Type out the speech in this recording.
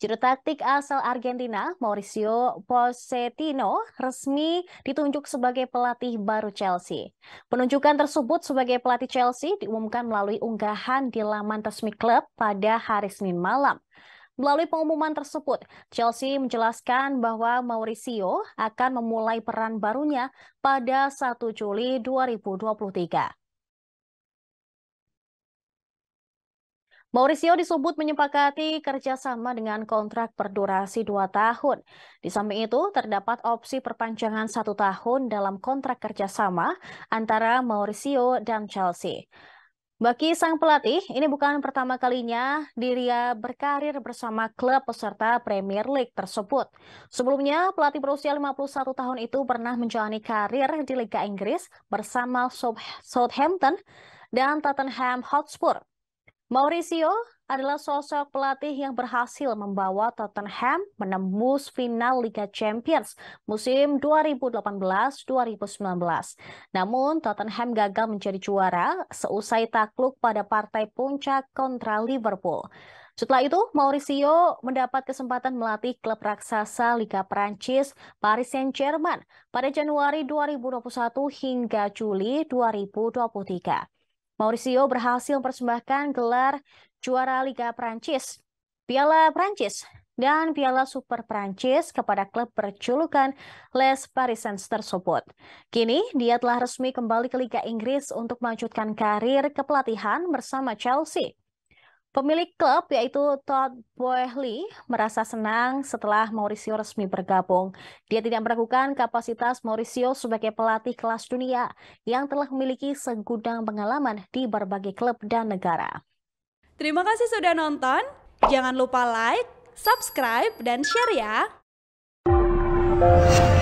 Juru taktik asal Argentina, Mauricio Pochettino, resmi ditunjuk sebagai pelatih baru Chelsea. Penunjukan tersebut sebagai pelatih Chelsea diumumkan melalui unggahan di laman resmi klub pada hari Senin malam. Melalui pengumuman tersebut, Chelsea menjelaskan bahwa Mauricio akan memulai peran barunya pada 1 Juli 2023. Mauricio disebut menyepakati kerjasama dengan kontrak berdurasi dua tahun. Di samping itu, terdapat opsi perpanjangan satu tahun dalam kontrak kerjasama antara Mauricio dan Chelsea. Bagi sang pelatih, ini bukan pertama kalinya Diria berkarir bersama klub peserta Premier League tersebut. Sebelumnya, pelatih berusia 51 tahun itu pernah menjalani karir di Liga Inggris bersama Southampton dan Tottenham Hotspur. Mauricio adalah sosok pelatih yang berhasil membawa Tottenham menembus final Liga Champions musim 2018-2019. Namun, Tottenham gagal menjadi juara seusai takluk pada partai puncak kontra Liverpool. Setelah itu, Mauricio mendapat kesempatan melatih klub raksasa Liga Prancis Paris Saint-Germain pada Januari 2021 hingga Juli 2023. Mauricio berhasil mempersembahkan gelar juara Liga Prancis, Piala Prancis, dan Piala Super Prancis kepada klub berjulukan Les Parisiens tersebut. Kini, dia telah resmi kembali ke Liga Inggris untuk melanjutkan karir kepelatihan bersama Chelsea. Pemilik klub yaitu Todd Boehly merasa senang setelah Mauricio resmi bergabung. Dia tidak meragukan kapasitas Mauricio sebagai pelatih kelas dunia yang telah memiliki segudang pengalaman di berbagai klub dan negara. Terima kasih sudah nonton. Jangan lupa like, subscribe, dan share ya.